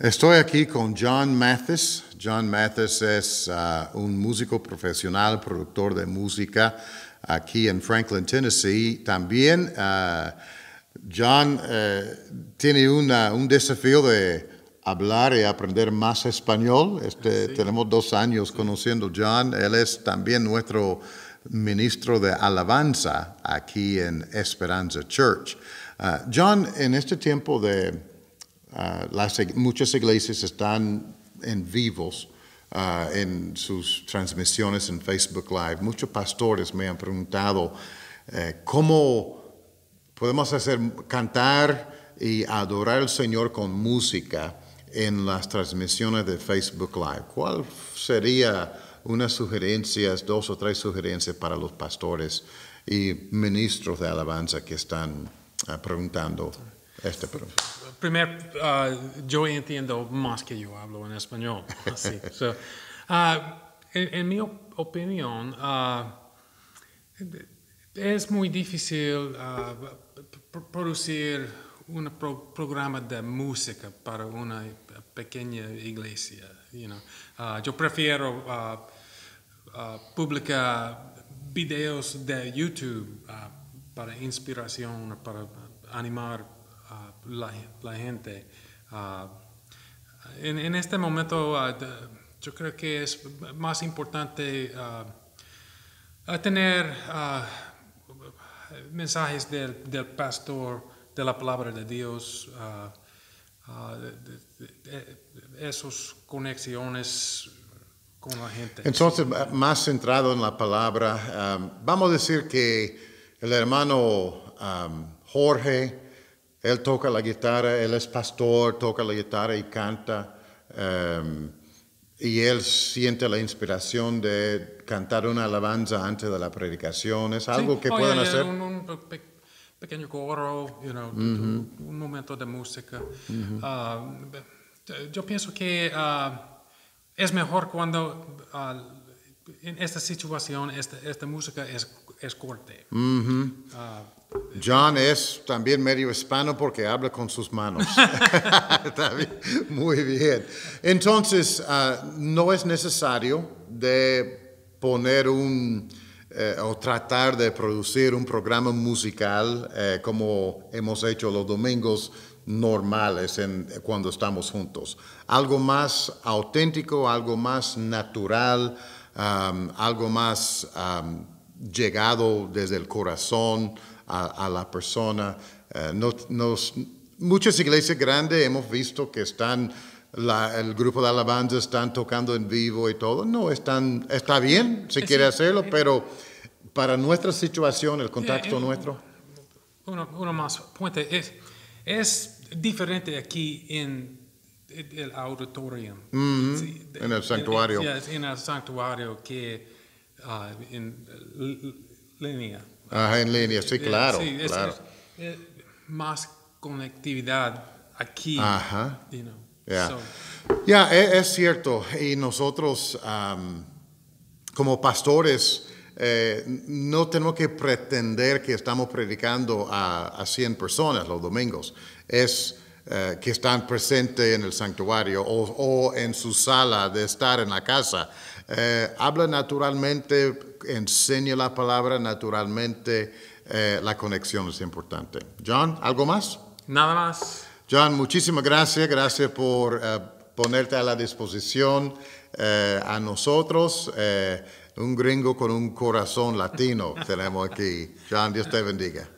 Estoy aquí con John Mathis. John Mathis es ah, un músico profesional, productor de música aquí en Franklin, Tennessee. También ah, John eh, tiene un desafío de hablar y aprender más español. Este, tenemos dos años conociendo a John. Él es también nuestro ministro de alabanza aquí en Esperanza Church. Ah, John, en este tiempo de Ah, las, muchas iglesias están en vivos ah, en sus transmisiones en Facebook Live. Muchos pastores me han preguntado eh, cómo podemos hacer cantar y adorar al Señor con música en las transmisiones de Facebook Live. ¿Cuál sería unas sugerencias, dos o tres sugerencias para los pastores y ministros de alabanza que están ah, preguntando? Este, pero. Ah, yo entiendo más que yo hablo en español. Ah, en, mi opinión, ah, es muy difícil producir un programa de música para una pequeña iglesia. yo prefiero publicar videos de YouTube para inspiración, para animar Uh, la, gente. Uh, en, este momento uh, yo creo que es más importante tener mensajes del, pastor, de la palabra de Dios, esas conexiones con la gente. Entonces, más centrado en la palabra, um, vamos a decir que el hermano um, Jorge, él toca la guitarra, él es pastor, toca la guitarra y canta. Em, y él siente la inspiración de cantar una alabanza antes de la predicación. Es algo que oh, pueden hacer. un, pequeño coro, un momento de música. Ah, yo pienso que ah, es mejor cuando ah, en esta situación, esta, música es, corte. Ah, John es también medio hispano porque habla con sus manos. Muy bien. Entonces, ah, no es necesario de poner un... Eh, o tratar de producir un programa musical eh, como hemos hecho los domingos normales cuando estamos juntos. Algo más auténtico, algo más natural, Um, algo más um, llegado desde el corazón a, la persona. Eh, muchas iglesias grandes hemos visto que están, el grupo de alabanza están tocando en vivo y todo. No, están, está bien si quiere hacerlo, pero para nuestra situación, el contacto eh, eh, nuestro. Uno, más, puente, es diferente aquí en el auditorium. Mm-hmm. en el santuario. en el santuario que en uh, uh, línea. en línea, sí, eh, claro. más conectividad aquí. ya, e, es, cierto. Y nosotros, como pastores, eh, no tenemos que pretender que estamos predicando a, a 100 personas los domingos. Es eh, que están presentes en el santuario o, en su sala de estar en la casa. Eh, habla naturalmente, enseña la palabra naturalmente, eh, la conexión es importante. John, ¿algo más? Nada más. John, muchísimas gracias, gracias por ponerte a la disposición a nosotros. un gringo con un corazón latino tenemos aquí. John, Dios te bendiga.